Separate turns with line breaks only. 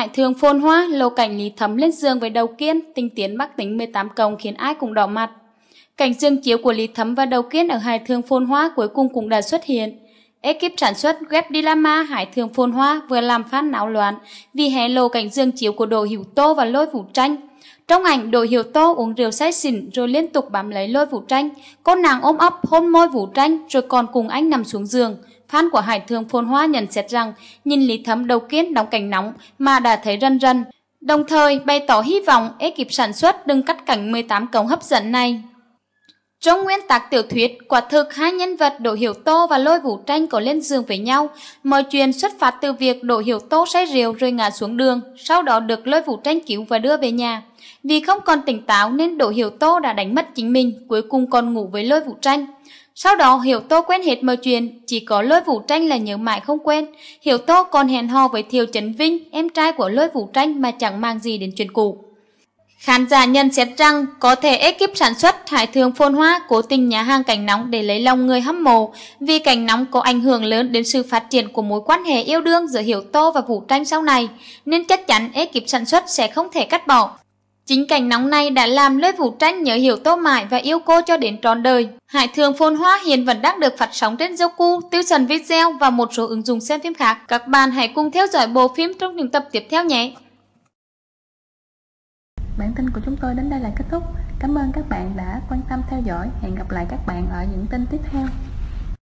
Hải thường phôn hoa, lô cảnh lý thấm lên giường với đầu kiên, tinh tiến bắc tính 18 công khiến ai cũng đỏ mặt. Cảnh dương chiếu của Lý Thấm và Đầu Kiên ở Hải Thương Phôn Hoa cuối cùng cũng đã xuất hiện. Ekip sản xuất web Dilama Hải Thường Phôn Hoa vừa làm phát náo loạn vì hé lộ cảnh dương chiếu của Đồ Hiểu Tô và Lôi Vũ Tranh. Trong ảnh, Đồ Hiểu Tô uống rượu say xỉn rồi liên tục bám lấy Lôi Vũ Tranh. Cô nàng ôm ấp hôn môi Vũ Tranh rồi còn cùng anh nằm xuống giường. Phán của Hải Thương Phôn Hoa nhận xét rằng nhìn Lý Thấm đầu kiến đóng cảnh nóng mà đã thấy rần rần Đồng thời bày tỏ hy vọng ekip sản xuất đừng cắt cảnh 18 cống hấp dẫn này. Trong nguyên tác tiểu thuyết, quả thực hai nhân vật Đỗ Hiểu Tô và Lôi Vũ Tranh có lên giường với nhau. Mọi chuyện xuất phát từ việc Đỗ Hiểu Tô say rượu rơi ngã xuống đường, sau đó được Lôi Vũ Tranh cứu và đưa về nhà. Vì không còn tỉnh táo nên Đỗ Hiểu Tô đã đánh mất chính mình, cuối cùng còn ngủ với Lôi Vũ Tranh. Sau đó Hiểu Tô quên hết mọi chuyện, chỉ có Lôi Vũ Tranh là nhớ mãi không quên. Hiểu Tô còn hẹn hò với Thiều Trấn Vinh, em trai của Lôi Vũ Tranh mà chẳng mang gì đến chuyện cũ. Khán giả nhận xét rằng có thể ekip sản xuất Hải Thường Phôn Hoa cố tình nhà hàng cảnh nóng để lấy lòng người hâm mộ vì cảnh nóng có ảnh hưởng lớn đến sự phát triển của mối quan hệ yêu đương giữa Hiểu Tô và Vũ Tranh sau này nên chắc chắn ekip sản xuất sẽ không thể cắt bỏ. Chính cảnh nóng này đã làm Lê Vũ Tranh nhớ hiểu Tô Mãi và yêu cô cho đến trọn đời. Hải thường phôn hoa hiện vẫn đang được phát sóng trên Zoku, tiêu sần video và một số ứng dụng xem phim khác. Các bạn hãy cùng theo dõi bộ phim trong những tập tiếp theo nhé. Bản tin của chúng tôi đến đây là kết thúc. Cảm ơn các bạn đã quan tâm theo dõi. Hẹn gặp lại các bạn ở những tin tiếp theo.